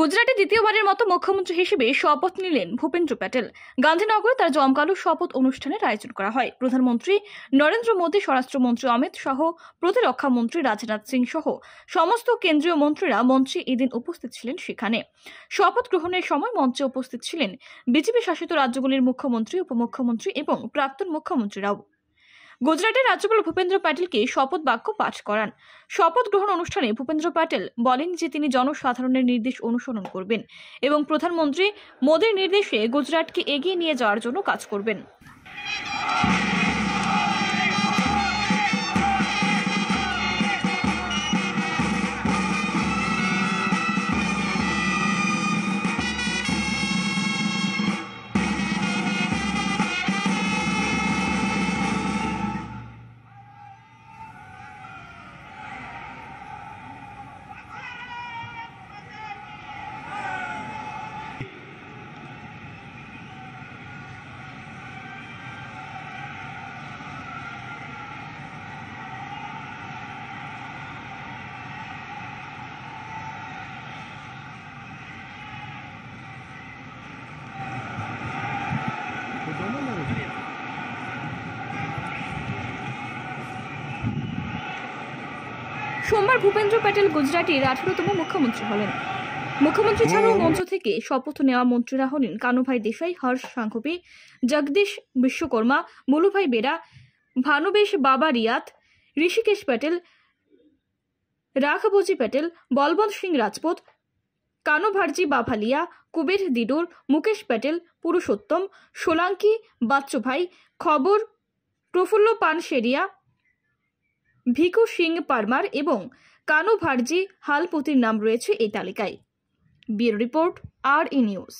গুজরাটে দ্বিতীয়বারের মতো মুখ্যমন্ত্রী হিসেবে শপথ নিলেন ভূপেন্দ্র প্যাটেল গান্ধীনগরে তার জমকালো শপথ অনুষ্ঠানের আয়োজন করা হয় প্রধানমন্ত্রী নরেন্দ্র মোদী স্বরাষ্ট্রমন্ত্রী অমিত শাহ প্রতিরক্ষা মন্ত্রী রাজনাথ সিং সহ সমস্ত কেন্দ্রীয় মন্ত্রীরা মঞ্চে এদিন উপস্থিত ছিলেন সেখানে শপথ গ্রহণের সময় মঞ্চে উপস্থিত ছিলেন বিজেপি শাসিত রাজ্যগুলির মুখ্যমন্ত্রী উপমুখ্যমন্ত্রী এবং প্রাক্তন মুখ্যমন্ত্রীরাও গুজরাটের রাজ্যপাল ভূপেন্দ্র প্যাটেলকে শপথ বাক্য পাঠ করান শপথ গ্রহণ অনুষ্ঠানে ভূপেন্দ্র প্যাটেল বলেন যে তিনি জনসাধারণের নির্দেশ অনুসরণ করবেন এবং প্রধানমন্ত্রী মোদীর নির্দেশে গুজরাটকে এগিয়ে নিয়ে যাওয়ার জন্য কাজ করবেন সোমবার ভূপেন্দ্র প্যাটেল গুজরাটের আঠারোতম মুখ্যমন্ত্রী হলেন মুখ্যমন্ত্রী ছাড়াও মঞ্চ থেকে শপথ নেওয়া মন্ত্রীরা হলেন কানুভাই দেশাই হর্ষ সাংঘপি জগদীশ বিশ্বকর্মা মুলুভাই বেরা ভানুবেশ বাবা রিয়াত ঋষিকেশ প্যাটেল রাঘবজি প্যাটেল বলবন্ত সিং রাজপুত কানুভার্জি বাভালিয়া কুবের দিডুর মুকেশ প্যাটেল পুরুষোত্তম সোলাঙ্কি বাচ্চুভাই খবর প্রফুল্ল পানশেরিয়া ভিকু সিং পারমার এবং কানু ভার্জি হালপতির নাম রয়েছে এই তালিকায় বিয়ের রিপোর্ট আর ই নিউজ